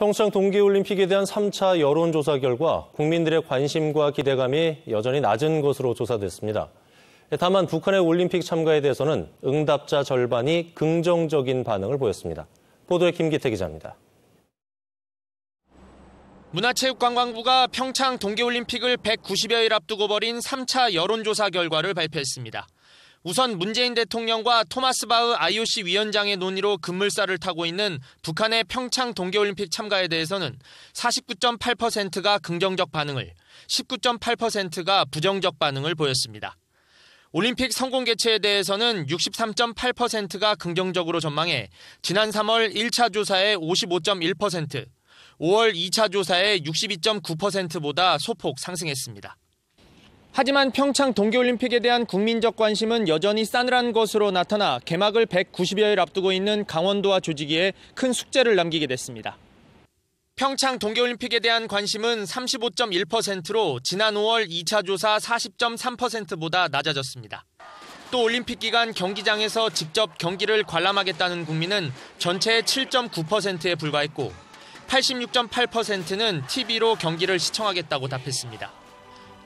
평창 동계올림픽에 대한 3차 여론조사 결과 국민들의 관심과 기대감이 여전히 낮은 것으로 조사됐습니다. 다만 북한의 올림픽 참가에 대해서는 응답자 절반이 긍정적인 반응을 보였습니다. 보도에 김기태 기자입니다. 문화체육관광부가 평창 동계올림픽을 190여일 앞두고 벌인 3차 여론조사 결과를 발표했습니다. 우선 문재인 대통령과 토마스 바흐 IOC 위원장의 논의로 급물살을 타고 있는 북한의 평창 동계올림픽 참가에 대해서는 49.8%가 긍정적 반응을, 19.8%가 부정적 반응을 보였습니다. 올림픽 성공 개최에 대해서는 63.8%가 긍정적으로 전망해 지난 3월 1차 조사의 55.1%, 5월 2차 조사의 62.9%보다 소폭 상승했습니다. 하지만 평창 동계올림픽에 대한 국민적 관심은 여전히 싸늘한 것으로 나타나 개막을 190여일 앞두고 있는 강원도와 조직위에 큰 숙제를 남기게 됐습니다. 평창 동계올림픽에 대한 관심은 35.1%로 지난 5월 2차 조사 40.3%보다 낮아졌습니다. 또 올림픽 기간 경기장에서 직접 경기를 관람하겠다는 국민은 전체의 7.9%에 불과했고 86.8%는 TV로 경기를 시청하겠다고 답했습니다.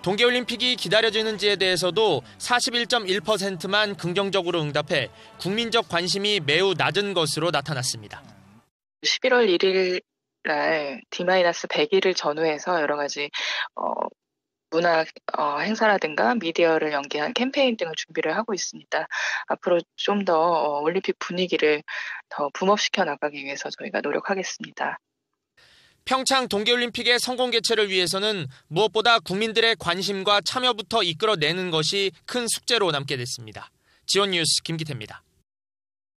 동계올림픽이 기다려지는지에 대해서도 41.1%만 긍정적으로 응답해 국민적 관심이 매우 낮은 것으로 나타났습니다. 11월 1일 날 D-100일을 전후해서 여러 가지 어, 문화 어, 행사라든가 미디어를 연계한 캠페인 등을 준비를 하고 있습니다. 앞으로 좀더 어, 올림픽 분위기를 더 붐업시켜 나가기 위해서 저희가 노력하겠습니다. 평창 동계올림픽의 성공 개최를 위해서는 무엇보다 국민들의 관심과 참여부터 이끌어내는 것이 큰 숙제로 남게 됐습니다. 지원뉴스 김기태입니다.